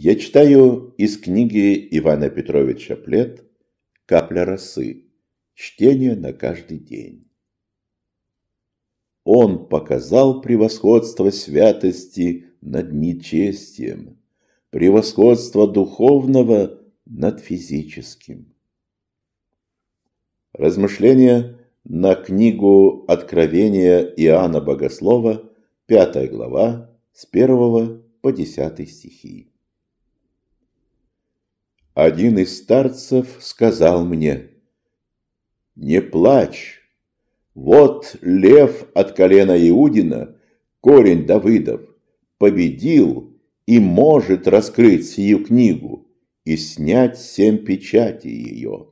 Я читаю из книги Ивана Петровича Плет «Капля росы». Чтение на каждый день. Он показал превосходство святости над нечестием, превосходство духовного над физическим. Размышления на книгу Откровения Иоанна Богослова, 5 глава, с 1 по 10 стихи один из старцев сказал мне, «Не плачь, вот лев от колена Иудина, корень Давыдов, победил и может раскрыть сию книгу и снять семь печати ее».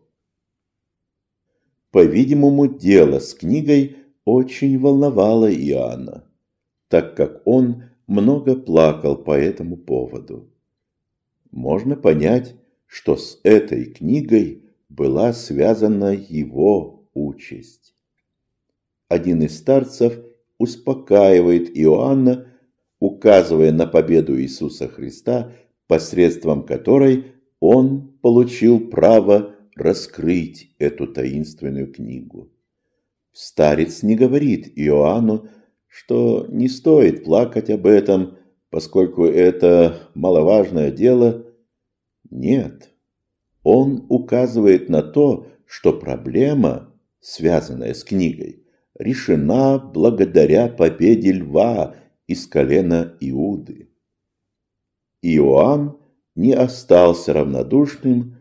По-видимому, дело с книгой очень волновало Иоанна, так как он много плакал по этому поводу. Можно понять, что с этой книгой была связана его участь. Один из старцев успокаивает Иоанна, указывая на победу Иисуса Христа, посредством которой он получил право раскрыть эту таинственную книгу. Старец не говорит Иоанну, что не стоит плакать об этом, поскольку это маловажное дело – нет. Он указывает на то, что проблема, связанная с книгой, решена благодаря победе льва из колена Иуды. Иоанн не остался равнодушным,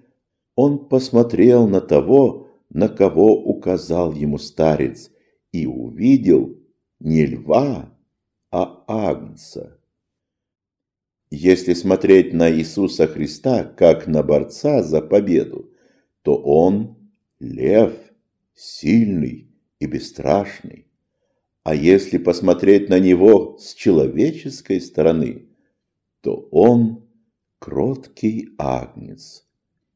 он посмотрел на того, на кого указал ему старец, и увидел не льва, а агнца. Если смотреть на Иисуса Христа как на борца за победу, то он лев, сильный и бесстрашный. А если посмотреть на него с человеческой стороны, то он кроткий агнец,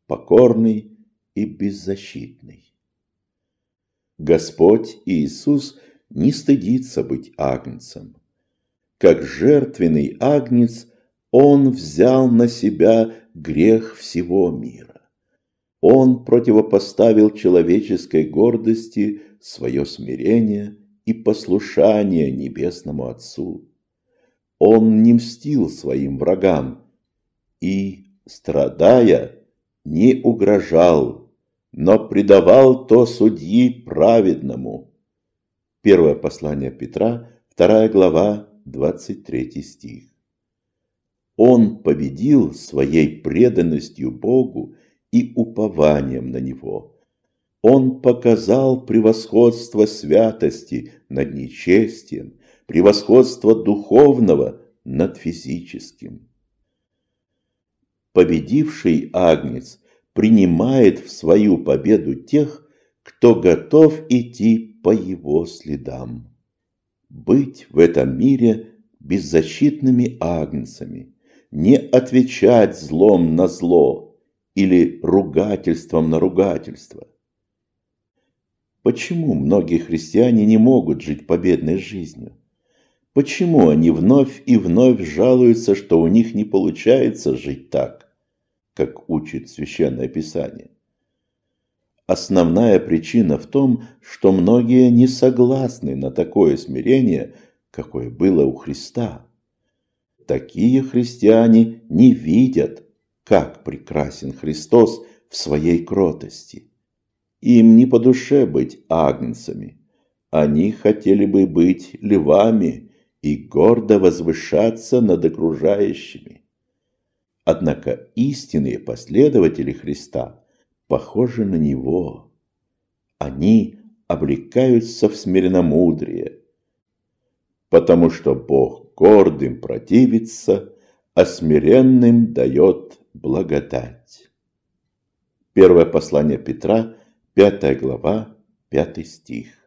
покорный и беззащитный. Господь Иисус не стыдится быть агнцем. Как жертвенный агнец он взял на себя грех всего мира. Он противопоставил человеческой гордости свое смирение и послушание Небесному Отцу. Он не мстил своим врагам и, страдая, не угрожал, но предавал то судьи праведному. Первое послание Петра, вторая глава, 23 стих. Он победил своей преданностью Богу и упованием на Него. Он показал превосходство святости над нечестием, превосходство духовного над физическим. Победивший Агнец принимает в свою победу тех, кто готов идти по его следам. Быть в этом мире беззащитными агнцами – не отвечать злом на зло или ругательством на ругательство. Почему многие христиане не могут жить победной жизнью? Почему они вновь и вновь жалуются, что у них не получается жить так, как учит Священное Писание? Основная причина в том, что многие не согласны на такое смирение, какое было у Христа – такие христиане не видят, как прекрасен Христос в своей кротости. Им не по душе быть агнцами. Они хотели бы быть львами и гордо возвышаться над окружающими. Однако истинные последователи Христа похожи на Него. Они облекаются в смиренномудрие, потому что Бог гордым противится, а смиренным дает благодать. Первое послание Петра, 5 глава, пятый стих.